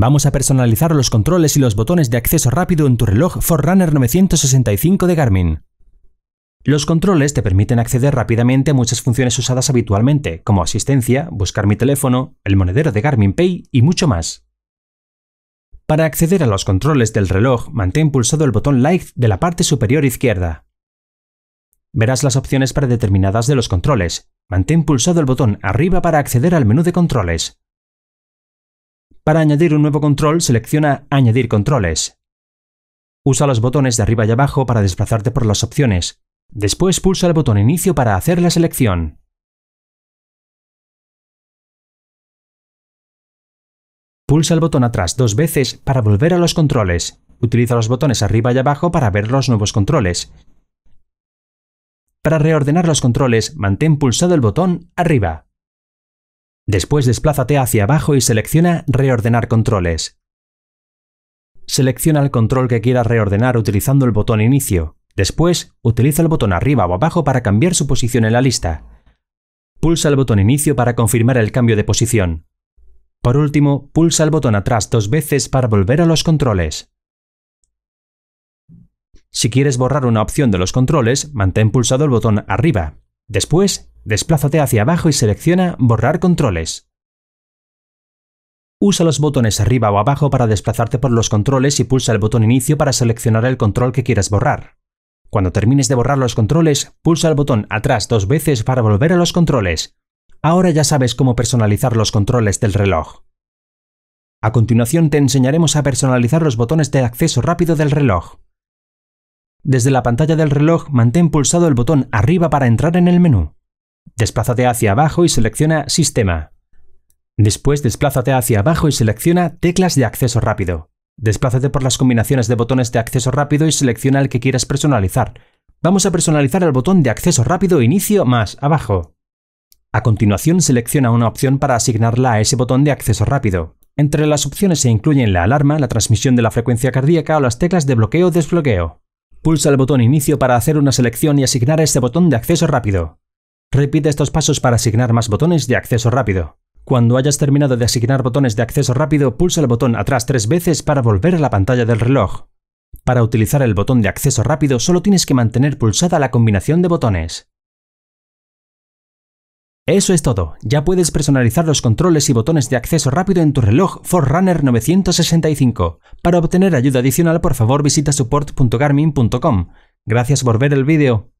Vamos a personalizar los controles y los botones de acceso rápido en tu reloj Forerunner 965 de Garmin. Los controles te permiten acceder rápidamente a muchas funciones usadas habitualmente, como asistencia, buscar mi teléfono, el monedero de Garmin Pay y mucho más. Para acceder a los controles del reloj, mantén pulsado el botón Light de la parte superior izquierda. Verás las opciones predeterminadas de los controles. Mantén pulsado el botón arriba para acceder al menú de controles. Para añadir un nuevo control, selecciona Añadir controles. Usa los botones de arriba y abajo para desplazarte por las opciones. Después pulsa el botón Inicio para hacer la selección. Pulsa el botón atrás dos veces para volver a los controles. Utiliza los botones arriba y abajo para ver los nuevos controles. Para reordenar los controles, mantén pulsado el botón arriba. Después desplázate hacia abajo y selecciona Reordenar controles. Selecciona el control que quieras reordenar utilizando el botón Inicio. Después, utiliza el botón arriba o abajo para cambiar su posición en la lista. Pulsa el botón Inicio para confirmar el cambio de posición. Por último, pulsa el botón atrás dos veces para volver a los controles. Si quieres borrar una opción de los controles, mantén pulsado el botón arriba. Después, Desplázate hacia abajo y selecciona Borrar controles. Usa los botones arriba o abajo para desplazarte por los controles y pulsa el botón Inicio para seleccionar el control que quieras borrar. Cuando termines de borrar los controles, pulsa el botón atrás dos veces para volver a los controles. Ahora ya sabes cómo personalizar los controles del reloj. A continuación te enseñaremos a personalizar los botones de acceso rápido del reloj. Desde la pantalla del reloj mantén pulsado el botón arriba para entrar en el menú. Desplázate hacia abajo y selecciona Sistema. Después desplázate hacia abajo y selecciona Teclas de acceso rápido. Desplázate por las combinaciones de botones de acceso rápido y selecciona el que quieras personalizar. Vamos a personalizar el botón de acceso rápido Inicio más abajo. A continuación selecciona una opción para asignarla a ese botón de acceso rápido. Entre las opciones se incluyen la alarma, la transmisión de la frecuencia cardíaca o las teclas de bloqueo o desbloqueo. Pulsa el botón Inicio para hacer una selección y asignar ese botón de acceso rápido. Repite estos pasos para asignar más botones de acceso rápido. Cuando hayas terminado de asignar botones de acceso rápido, pulsa el botón atrás tres veces para volver a la pantalla del reloj. Para utilizar el botón de acceso rápido solo tienes que mantener pulsada la combinación de botones. Eso es todo, ya puedes personalizar los controles y botones de acceso rápido en tu reloj Forerunner 965. Para obtener ayuda adicional por favor visita support.garmin.com. Gracias por ver el vídeo.